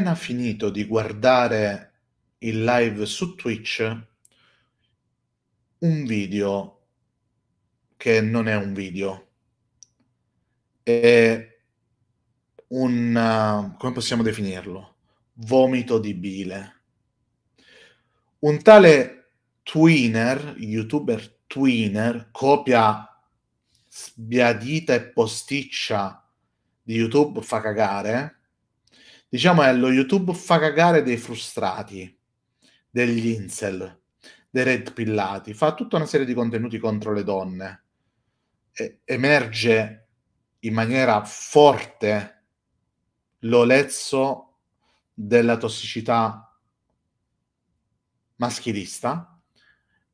appena finito di guardare il live su Twitch un video che non è un video, è un, come possiamo definirlo? Vomito di bile. Un tale tweener, youtuber tweener, copia sbiadita e posticcia di YouTube fa cagare, diciamo è eh, lo YouTube fa cagare dei frustrati, degli incel, dei red pillati, fa tutta una serie di contenuti contro le donne, e- emerge in maniera forte l'olezzo della tossicità maschilista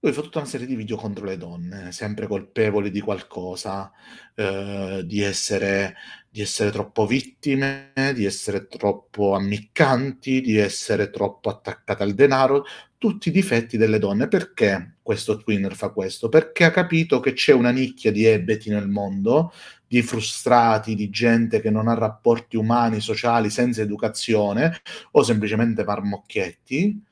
lui fa tutta una serie di video contro le donne, sempre colpevoli di qualcosa, eh, di essere di essere troppo vittime, di essere troppo ammiccanti, di essere troppo attaccate al denaro, tutti i difetti delle donne. Perché questo Twinner fa questo? Perché ha capito che c'è una nicchia di ebeti nel mondo, di frustrati, di gente che non ha rapporti umani, sociali, senza educazione o semplicemente marmocchietti,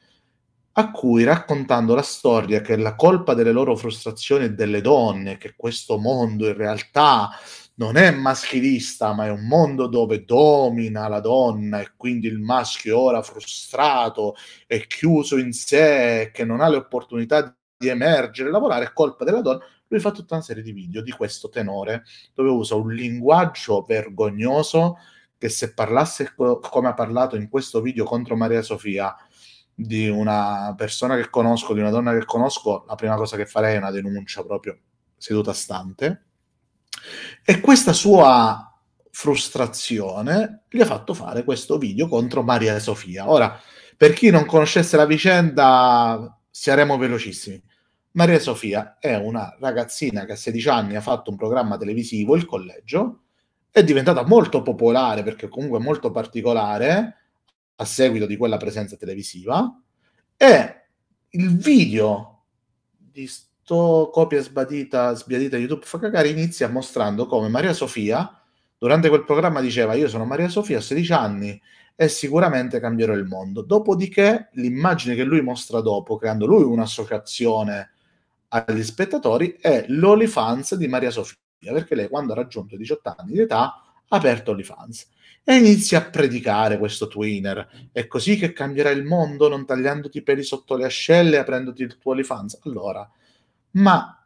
a cui raccontando la storia che la colpa delle loro frustrazioni è delle donne, che questo mondo in realtà non è maschilista, ma è un mondo dove domina la donna e quindi il maschio ora frustrato e chiuso in sé, che non ha le opportunità di emergere, lavorare, è colpa della donna. Lui fa tutta una serie di video di questo tenore, dove usa un linguaggio vergognoso che se parlasse co- come ha parlato in questo video contro Maria Sofia, di una persona che conosco, di una donna che conosco, la prima cosa che farei è una denuncia proprio seduta stante e questa sua frustrazione gli ha fatto fare questo video contro Maria Sofia. Ora, per chi non conoscesse la vicenda, saremo velocissimi. Maria Sofia è una ragazzina che a 16 anni ha fatto un programma televisivo, il collegio, è diventata molto popolare perché comunque molto particolare a seguito di quella presenza televisiva e il video di sotto copia sbadita, sbiadita YouTube fa cagare, inizia mostrando come Maria Sofia, durante quel programma diceva io sono Maria Sofia, ho 16 anni e sicuramente cambierò il mondo. Dopodiché l'immagine che lui mostra dopo, creando lui un'associazione agli spettatori, è l'Olifans di Maria Sofia, perché lei quando ha raggiunto i 18 anni di età ha aperto Olifans e inizia a predicare questo twinner. È così che cambierà il mondo non tagliandoti i peli sotto le ascelle e aprendoti il tuo Olifanz. Allora, ma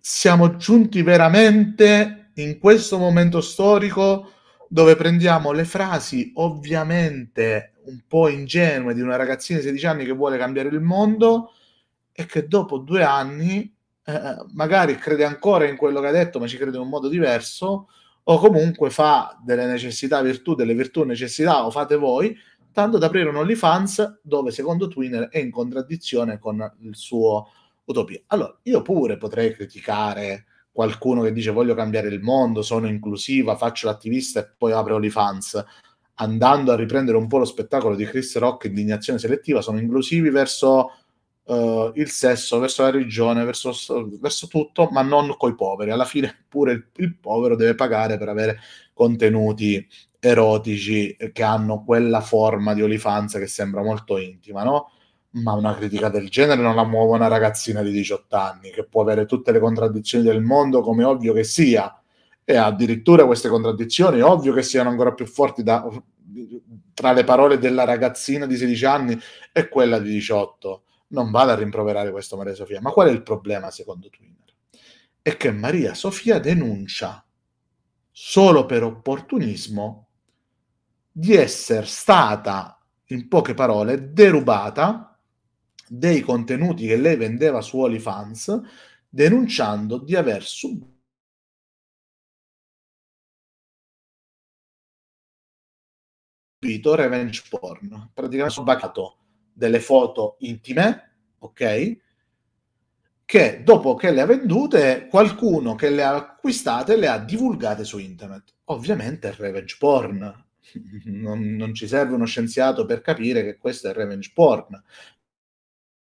siamo giunti veramente in questo momento storico dove prendiamo le frasi ovviamente un po' ingenue di una ragazzina di 16 anni che vuole cambiare il mondo e che dopo due anni eh, eh, magari crede ancora in quello che ha detto ma ci crede in un modo diverso o comunque fa delle necessità virtù, delle virtù necessità o fate voi, tanto da aprire un OnlyFans dove secondo Twinner è in contraddizione con il suo utopia. Allora, io pure potrei criticare qualcuno che dice voglio cambiare il mondo, sono inclusiva, faccio l'attivista e poi apro OnlyFans, andando a riprendere un po' lo spettacolo di Chris Rock, indignazione selettiva, sono inclusivi verso uh, il sesso, verso la religione, verso, verso, tutto, ma non coi poveri. Alla fine pure il, il povero deve pagare per avere contenuti erotici che hanno quella forma di olifanza che sembra molto intima, no? ma una critica del genere non la muove una ragazzina di 18 anni che può avere tutte le contraddizioni del mondo come ovvio che sia e addirittura queste contraddizioni ovvio che siano ancora più forti da, tra le parole della ragazzina di 16 anni e quella di 18 non vada a rimproverare questo Maria Sofia ma qual è il problema secondo Twitter? è che Maria Sofia denuncia solo per opportunismo di essere stata in poche parole derubata dei contenuti che lei vendeva su OnlyFans, denunciando di aver subito revenge porn, praticamente subaccato delle foto intime, ok? Che dopo che le ha vendute, qualcuno che le ha acquistate le ha divulgate su internet. Ovviamente è revenge porn. Non, non ci serve uno scienziato per capire che questo è revenge porn,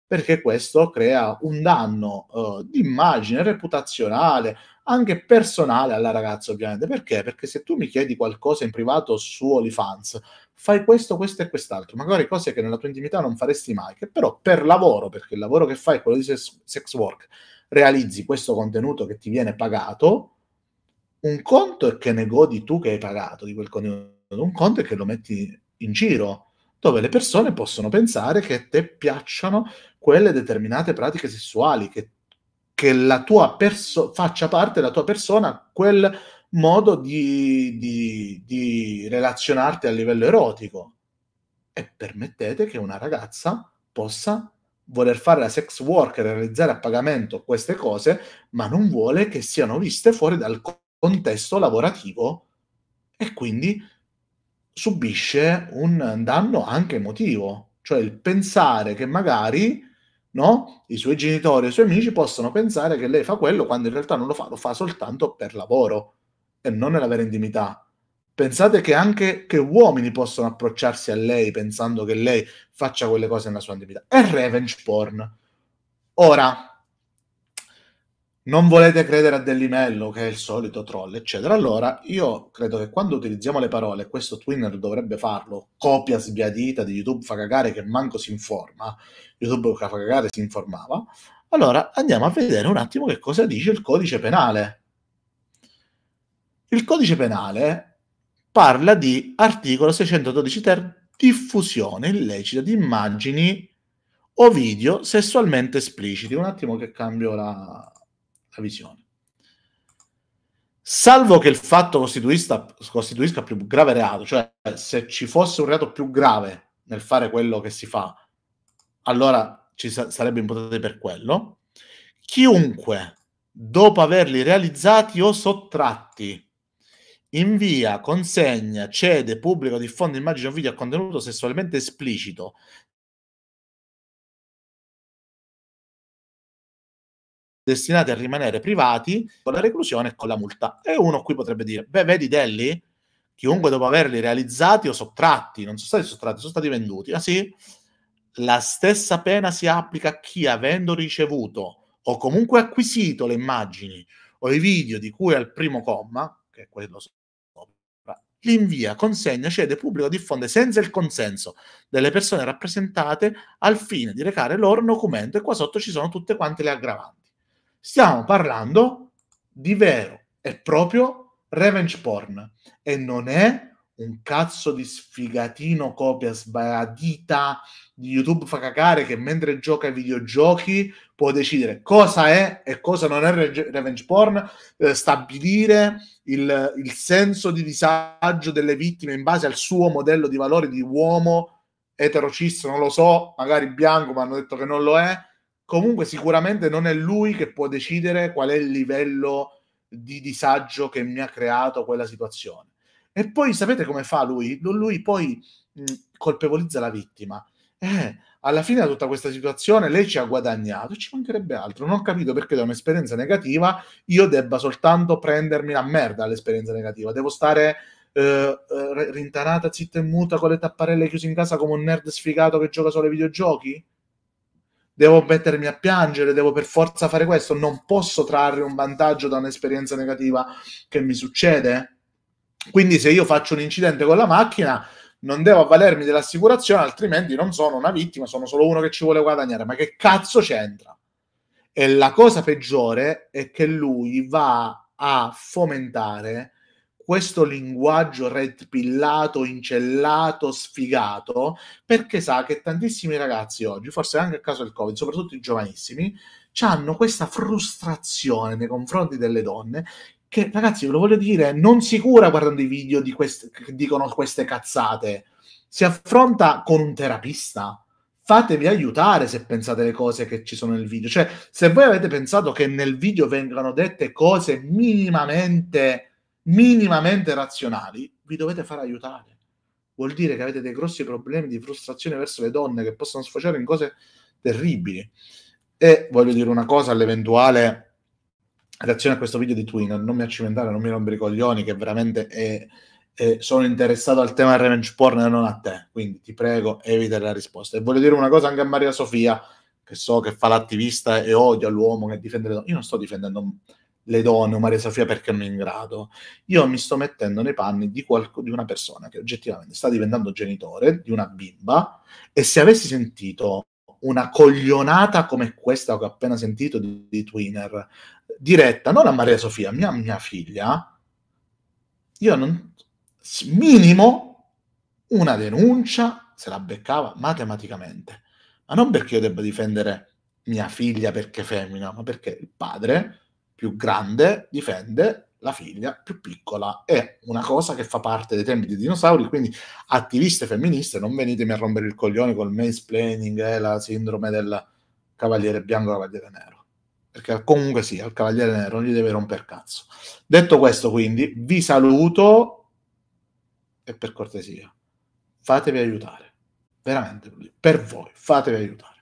perché questo crea un danno uh, di immagine reputazionale, anche personale alla ragazza ovviamente. Perché? Perché se tu mi chiedi qualcosa in privato su OnlyFans, fai questo, questo e quest'altro, magari cose che nella tua intimità non faresti mai, che però per lavoro, perché il lavoro che fai è quello di sex work, realizzi questo contenuto che ti viene pagato, un conto è che ne godi tu che hai pagato di quel contenuto, un conto è che lo metti in giro dove le persone possono pensare che a te piacciono quelle determinate pratiche sessuali, che, che la tua perso- faccia parte della tua persona quel modo di, di, di relazionarti a livello erotico. E permettete che una ragazza possa voler fare la sex work e realizzare a pagamento queste cose, ma non vuole che siano viste fuori dal contesto lavorativo e quindi subisce un danno anche emotivo, cioè il pensare che magari no, i suoi genitori e i suoi amici possono pensare che lei fa quello quando in realtà non lo fa, lo fa soltanto per lavoro e non nella vera intimità. Pensate che anche che uomini possono approcciarsi a lei pensando che lei faccia quelle cose nella sua intimità. È revenge porn. Ora, non volete credere a Dellimello che è il solito troll, eccetera. Allora, io credo che quando utilizziamo le parole, questo Twinner dovrebbe farlo, copia sbiadita di YouTube fa cagare che manco si informa, YouTube fa cagare si informava. Allora, andiamo a vedere un attimo che cosa dice il codice penale. Il codice penale parla di articolo 612 ter diffusione illecita di immagini o video sessualmente espliciti. Un attimo che cambio la la visione. Salvo che il fatto costituisca più grave reato, cioè se ci fosse un reato più grave nel fare quello che si fa, allora ci sa- sarebbe imputato per quello. Chiunque, dopo averli realizzati o sottratti, invia, consegna, cede, pubblica o diffonde immagini o video a contenuto sessualmente esplicito, destinati a rimanere privati con la reclusione e con la multa. E uno qui potrebbe dire, beh, vedi Delli, chiunque dopo averli realizzati o sottratti, non sono stati sottratti, sono stati venduti, ah sì, la stessa pena si applica a chi, avendo ricevuto o comunque acquisito le immagini o i video di cui al primo comma, che è quello sopra, li invia, consegna, cede, pubblico, diffonde senza il consenso delle persone rappresentate al fine di recare loro un documento e qua sotto ci sono tutte quante le aggravanti. Stiamo parlando di vero e proprio revenge porn e non è un cazzo di sfigatino copia sbadita di YouTube fa cacare che mentre gioca ai videogiochi può decidere cosa è e cosa non è revenge porn, eh, stabilire il, il senso di disagio delle vittime in base al suo modello di valore di uomo eterocisto, non lo so, magari bianco, ma hanno detto che non lo è comunque sicuramente non è lui che può decidere qual è il livello di disagio che mi ha creato quella situazione. E poi sapete come fa lui? Lui poi mh, colpevolizza la vittima. Eh, alla fine di tutta questa situazione lei ci ha guadagnato, ci mancherebbe altro. Non ho capito perché da un'esperienza negativa io debba soltanto prendermi la merda all'esperienza negativa. Devo stare eh, eh rintanata, zitta e muta con le tapparelle chiuse in casa come un nerd sfigato che gioca solo ai videogiochi? devo mettermi a piangere, devo per forza fare questo, non posso trarre un vantaggio da un'esperienza negativa che mi succede. Quindi se io faccio un incidente con la macchina, non devo avvalermi dell'assicurazione, altrimenti non sono una vittima, sono solo uno che ci vuole guadagnare. Ma che cazzo c'entra? E la cosa peggiore è che lui va a fomentare questo linguaggio red pillato, incellato, sfigato, perché sa che tantissimi ragazzi oggi, forse anche a caso del Covid, soprattutto i giovanissimi, hanno questa frustrazione nei confronti delle donne che, ragazzi, ve lo voglio dire, non si cura guardando i video di quest- che dicono queste cazzate. Si affronta con un terapista fatevi aiutare se pensate le cose che ci sono nel video. Cioè, se voi avete pensato che nel video vengano dette cose minimamente minimamente razionali, vi dovete far aiutare. Vuol dire che avete dei grossi problemi di frustrazione verso le donne che possono sfociare in cose terribili. E voglio dire una cosa all'eventuale reazione a questo video di Twin, non mi accimentare, non mi rompere i coglioni, che veramente è, è, sono interessato al tema revenge porn e non a te, quindi ti prego evita la risposta. E voglio dire una cosa anche a Maria Sofia, che so che fa l'attivista e odia l'uomo che difende le donne. Io non sto difendendo le donne o Maria Sofia perché non è in grado. Io mi sto mettendo nei panni di, qualco, di una persona che oggettivamente sta diventando genitore di una bimba e se avessi sentito una coglionata come questa che ho appena sentito di, di Twinner, diretta non a Maria Sofia, mia, mia figlia, io non... minimo una denuncia se la beccava matematicamente. Ma non perché io debba difendere mia figlia perché femmina, ma perché il padre più grande difende la figlia più piccola. È una cosa che fa parte dei tempi dei dinosauri, quindi attiviste femministe, non venitemi a rompere il coglione col mansplaining e eh, la sindrome del cavaliere bianco e cavaliere nero. Perché comunque sì, al cavaliere nero non gli deve romper cazzo. Detto questo, quindi, vi saluto e per cortesia, fatevi aiutare. Veramente, per voi, fatevi aiutare.